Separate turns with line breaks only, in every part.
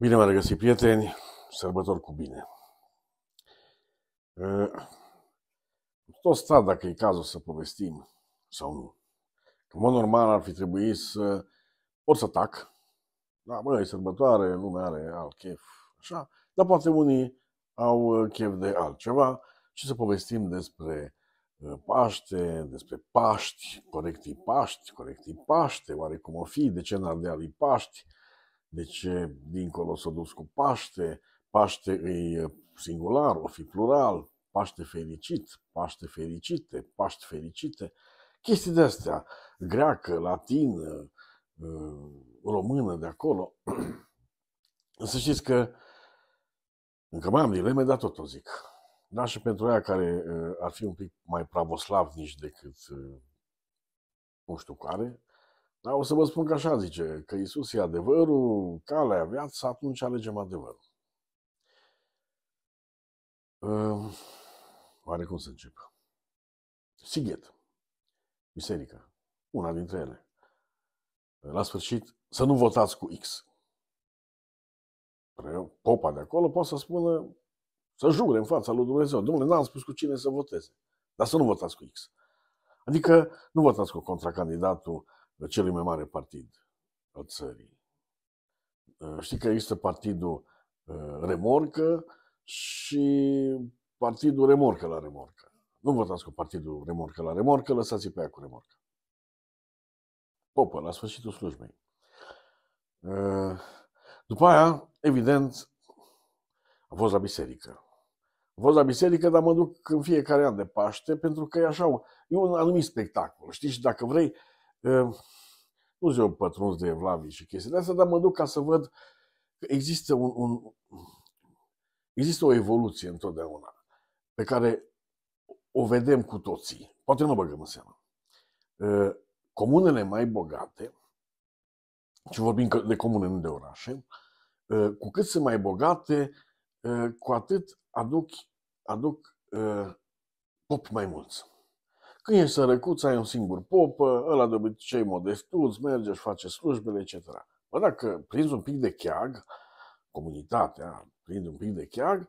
Bine v-am regăsit, prieteni! Sărbători cu bine! Ă, tot stat dacă e cazul să povestim sau nu. În mod normal ar fi trebuit să ori să tac. Da, bă, e sărbătoare, lumea are alt chef, așa. Dar poate unii au ă, chef de altceva și să povestim despre ă, Paște, despre Paști, corectii Paști, corectii Paște, oare cum o fi, de ce n-ar de Paști, deci, dincolo s-a dus cu Paște, Paște e singular, o fi plural, Paște fericit, Paște fericite, Paște fericite, chestii de astea, greacă, latină, română de acolo. Să știți că încă mai am dileme, dar tot o zic. Da, și pentru aia care ar fi un pic mai pravoslavnici decât nu știu care, dar o să vă spun că așa zice, că Isus e adevărul, calea, viața, atunci alegem adevărul. Uh, oare cum să încep? Sighet, biserica, una dintre ele. La sfârșit, să nu votați cu X. Popa de acolo poate să spună, să jure în fața lui Dumnezeu. Dumnezeu, n-am spus cu cine să voteze, dar să nu votați cu X. Adică nu votați cu contracandidatul cel mai mare partid al țării. Uh, știi că există partidul uh, Remorcă și partidul Remorcă la Remorcă. Nu votați cu partidul Remorcă la Remorcă, lăsați-i pe ea cu Remorcă. Popă, la sfârșitul slujbei. Uh, după aia, evident, a fost la biserică. A fost la biserică, dar mă duc în fiecare an de Paște, pentru că e așa, e un anumit spectacol. Știi, și dacă vrei, nu zic eu pătruns de evlavii și chestiile astea, dar mă duc ca să văd că există, un, un, există o evoluție întotdeauna pe care o vedem cu toții. Poate nu băgăm în seamă. Comunele mai bogate, și vorbim de comune, nu de orașe, cu cât sunt mai bogate, cu atât aduc, aduc pop mai mulți. Când e sărăcuț, ai un singur popă, ăla de obicei modestuț, merge și face slujbele, etc. Bă, dacă prinzi un pic de cheag, comunitatea prinde un pic de cheag,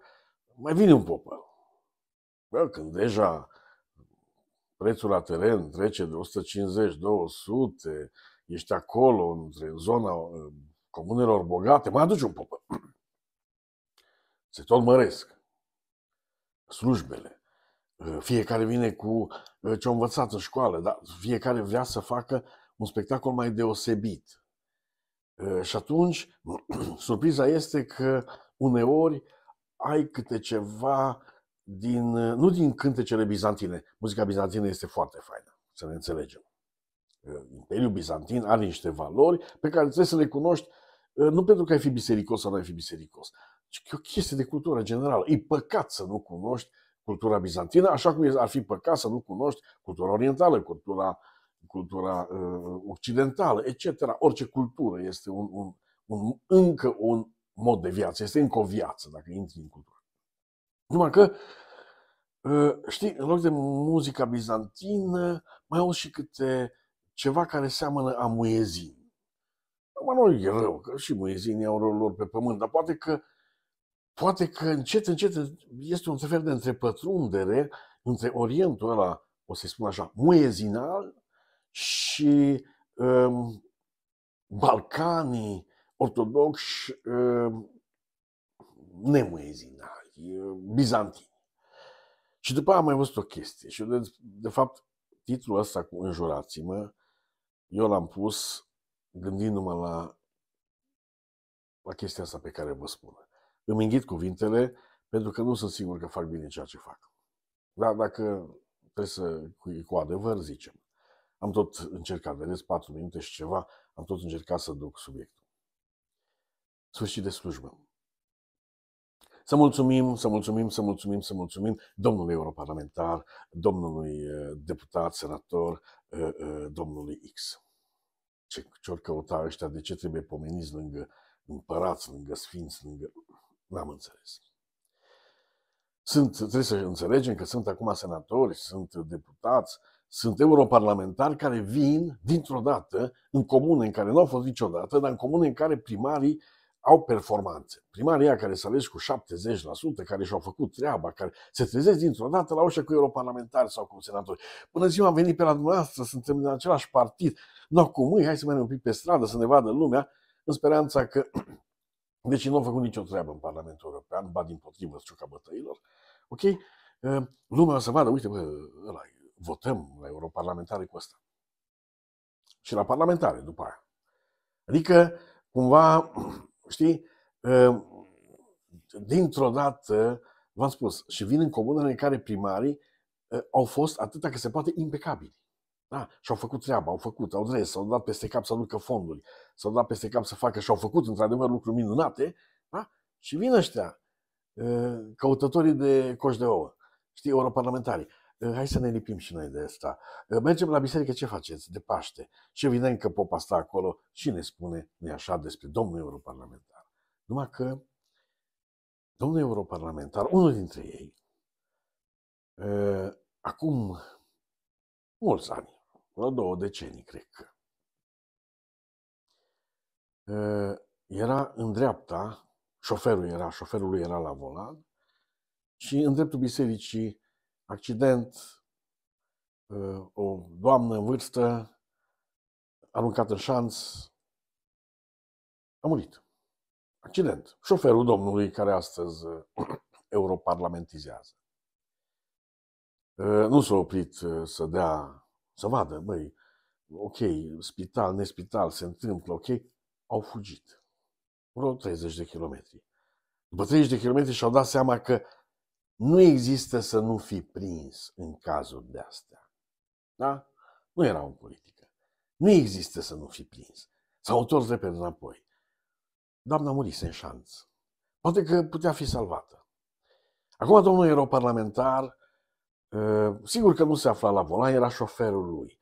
mai vine un popă. Bă, când deja prețul la teren trece de 150-200, ești acolo, între zona uh, comunelor bogate, mai aduci un popă. Se tot măresc slujbele. Ă, fiecare vine cu ă, ce a învățat în școală, dar fiecare vrea să facă un spectacol mai deosebit. Ă, și atunci, surpriza este că uneori ai câte ceva din, nu din cântecele bizantine. Muzica bizantină este foarte faină, să ne înțelegem. Imperiul Bizantin are niște valori pe care trebuie să le cunoști nu pentru că ai fi bisericos sau nu ai fi bisericos, ci că e o chestie de cultură generală. E păcat să nu cunoști uh, cultura bizantină, așa cum ar fi păcat să nu cunoști cultura orientală, cultura, cultura uh, occidentală, etc. Orice cultură este un, un, un, încă un mod de viață, este încă o viață dacă intri în cultură. Numai că, uh, știi, în loc de muzica bizantină, mai au și câte ceva care seamănă a muezin. Mă, nu e rău, că și muezinii au rolul lor pe pământ, dar poate că poate că încet, încet este un fel de întrepătrundere între Orientul ăla, o să-i spun așa, muezinal și um, Balcanii ortodoxi um, nemuezinali, um, bizantini. Și după aia am mai văzut o chestie și de, de fapt titlul ăsta cu Înjurați-mă, eu l-am pus gândindu-mă la, la chestia asta pe care vă spun îmi înghit cuvintele pentru că nu sunt sigur că fac bine ceea ce fac. Dar dacă trebuie să, cu, cu adevăr, zicem, am tot încercat, vedeți, patru minute și ceva, am tot încercat să duc subiectul. Sfârșit de slujbă. Să mulțumim, să mulțumim, să mulțumim, să mulțumim domnului europarlamentar, domnului uh, deputat, senator, uh, uh, domnului X. Ce, ce ori căuta ăștia, de ce trebuie pomeniți lângă împărați, lângă sfinți, lângă N-am înțeles. Sunt, trebuie să înțelegem că sunt acum senatori, sunt deputați, sunt europarlamentari care vin dintr-o dată în comune în care nu au fost niciodată, dar în comune în care primarii au performanțe. Primaria care se alegi cu 70%, care și-au făcut treaba, care se trezesc dintr-o dată la ușa cu europarlamentari sau cu senatori. Până ziua am venit pe la dumneavoastră, suntem din același partid, nu no, cu mâini, hai să mergem un pic pe stradă, să ne vadă lumea, în speranța că deci nu au făcut nicio treabă în Parlamentul European, ba din potrivă, ciuca bătăilor. Ok? Ă, lumea o să vadă, uite, bă, ăla, votăm la europarlamentare cu asta. Și la parlamentare după aia. Adică, cumva, știi, ă, dintr-o dată, v-am spus, și vin în comunele în care primarii ă, au fost atâta că se poate impecabili. Da? Și-au făcut treaba, au făcut, au zis, s-au dat peste cap să aducă fonduri, s-au dat peste cap să facă și au făcut într-adevăr lucruri minunate. Da? Și vin ăștia, căutătorii de coș de ouă, știi, europarlamentarii. Hai să ne lipim și noi de asta. Mergem la biserică, ce faceți? De Paște. Și evident că popa sta acolo și ne spune, nu așa, despre domnul europarlamentar. Numai că domnul europarlamentar, unul dintre ei, acum mulți ani, vreo două decenii, cred că. Era în dreapta, șoferul era, șoferul lui era la volan și în dreptul bisericii, accident, o doamnă în vârstă, aruncat în șanț, a murit. Accident. Șoferul domnului care astăzi europarlamentizează. Nu s-a oprit să dea să vadă, băi, ok, spital, nespital, se întâmplă, ok, au fugit. Vreo 30 de kilometri. După 30 de kilometri și-au dat seama că nu există să nu fi prins în cazuri de astea. Da? Nu era un politică. Nu există să nu fi prins. S-au întors repede înapoi. Doamna murise în șanț. Poate că putea fi salvată. Acum domnul europarlamentar Ă, sigur că nu se afla la volan, era șoferul lui,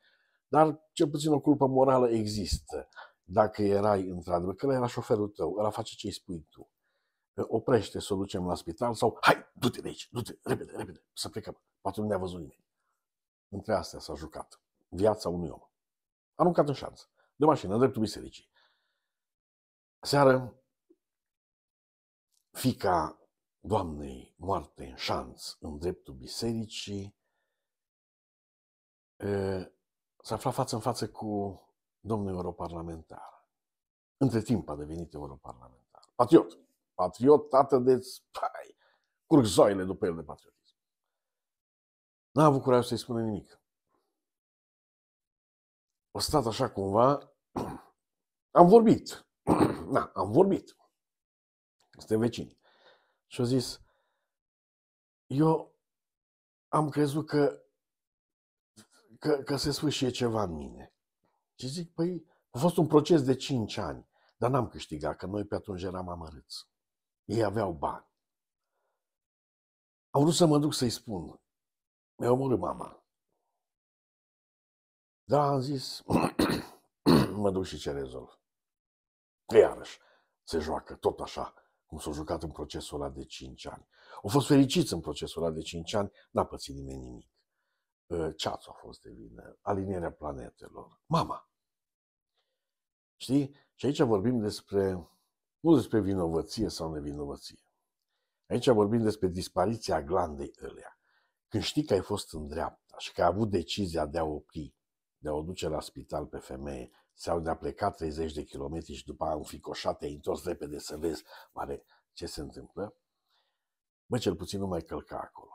dar cel puțin o culpă morală există. Dacă erai într-adevăr, că era șoferul tău, ăla face ce-i spui tu. Ă, oprește să o ducem la spital sau hai, du-te de aici, du-te, repede, repede, să plecăm. Poate nu ne-a văzut nimeni. Între astea s-a jucat viața unui om. Aruncat în șanță. de mașină, în dreptul bisericii. Seară, fica Doamnei moarte în șanț în dreptul bisericii, s-a aflat față în față cu domnul europarlamentar.
Între timp a
devenit europarlamentar. Patriot. Patriot, tată de... spai. curg zoile după el de patriotism. N-a avut curaj să-i spună nimic. O stat așa cumva... Am vorbit. Na, da, am vorbit. Suntem vecini. Și-a zis, eu am crezut că, că, că se sfârșie ceva în mine. Și zic, păi, a fost un proces de 5 ani, dar n-am câștigat, că noi pe atunci eram amărâți. Ei aveau bani. Am vrut să mă duc să-i spun, mi-a omorât mama. Da, am zis, mă duc și ce rezolv. iarăși se joacă tot așa cum s-au jucat în procesul ăla de 5 ani. Au fost fericiți în procesul ăla de 5 ani, n-a pățit nimeni nimic. Ă, Ceața a fost de vină, alinierea planetelor, mama. Știi? Și aici vorbim despre, nu despre vinovăție sau nevinovăție. Aici vorbim despre dispariția glandei ălea. Când știi că ai fost în dreapta și că ai avut decizia de a opri, de a o duce la spital pe femeie sau de a pleca 30 de kilometri și după a înficoșat, te-ai întors repede să vezi, mare ce se întâmplă? Bă, cel puțin nu mai călca acolo.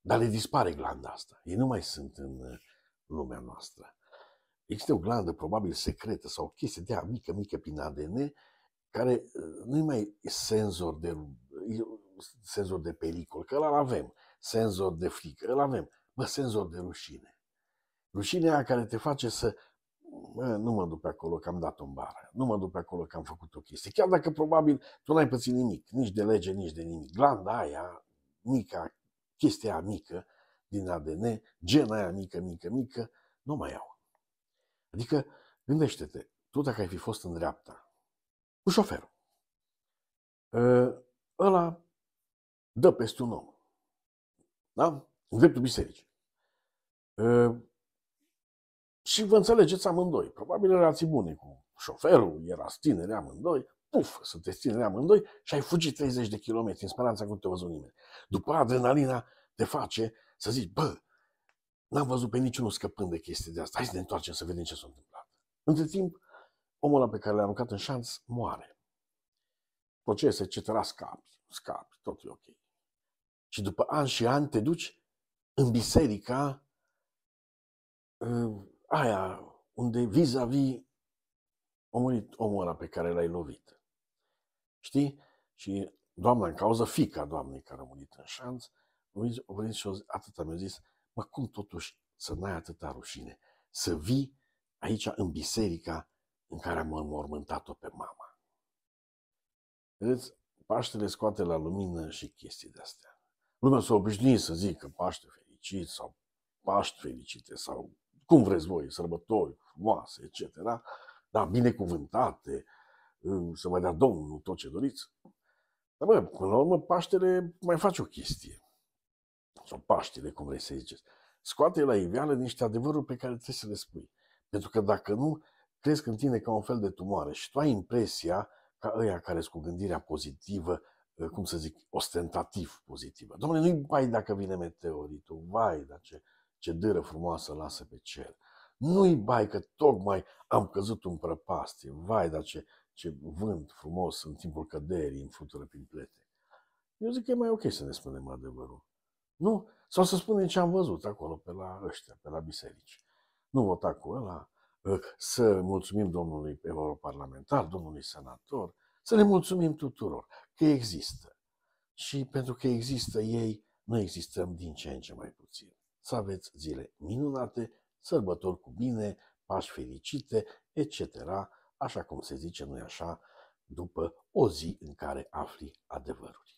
Dar le dispare glanda asta. Ei nu mai sunt în uh, lumea noastră. Există o glandă probabil secretă sau o chestie de mică, mică prin ADN care uh, nu-i mai senzor de, senzor de pericol, că ăla avem, senzor de frică, îl avem, bă, senzor de rușine. Rușinea care te face să nu mă duc pe acolo că am dat-o bară, nu mă duc pe acolo că am făcut o chestie. Chiar dacă probabil tu n-ai pățit nimic, nici de lege, nici de nimic. Glanda aia, mica, chestia aia mică din ADN, gena aia mică, mică, mică, nu mai au. Adică, gândește-te, tu dacă ai fi fost în dreapta, cu șoferul, ă, ăla dă peste un om, da? În dreptul bisericii. Ă, și vă înțelegeți amândoi. Probabil erați buni cu șoferul, era tineri amândoi, puf, sunteți tineri amândoi și ai fugit 30 de kilometri în speranța că nu te văzut nimeni. După adrenalina te face să zici, bă, n-am văzut pe niciunul scăpând de chestii de asta, hai să ne întoarcem să vedem ce s-a întâmplat. Între timp, omul ăla pe care l-a aruncat în șans moare. Procese, etc., scapi, scapi, totul e ok. Și după ani și ani te duci în biserica uh, aia unde vis-a-vis a murit omul ăla pe care l-ai lovit. Știi? Și doamna în cauză, fica doamnei care a murit în șanț, a venit și atâta mi-a zis, mă, cum totuși să n-ai atâta rușine, să vii aici în biserica în care am înmormântat-o pe mama. Vedeți, Paștele scoate la lumină și chestii de-astea. Lumea s-a obișnuit să zică Paște fericit sau Paști fericite sau cum vreți voi, sărbători frumoase, etc., dar binecuvântate, să mai dea Domnul tot ce doriți. Dar, bă, până la urmă, Paștele mai face o chestie. Sau Paștele, cum vrei să ziceți. Scoate la iveală niște adevăruri pe care trebuie să le spui. Pentru că dacă nu, cresc în tine ca un fel de tumoare și tu ai impresia ca ăia care sunt cu gândirea pozitivă, ă, cum să zic, ostentativ pozitivă. Domnule, nu-i bai dacă vine meteoritul, vai, dar ce ce dâră frumoasă lasă pe cer. Nu-i bai că tocmai am căzut în prăpastie, vai, dar ce, ce vânt frumos în timpul căderii în flutură prin plete. Eu zic că e mai ok să ne spunem adevărul. Nu? Sau să spunem ce am văzut acolo pe la ăștia, pe la biserici. Nu vota cu ăla, să mulțumim domnului europarlamentar, domnului senator, să le mulțumim tuturor că există. Și pentru că există ei, noi existăm din ce în ce mai puțin să aveți zile minunate, sărbători cu bine, pași fericite, etc., așa cum se zice, nu așa, după o zi în care afli adevărul.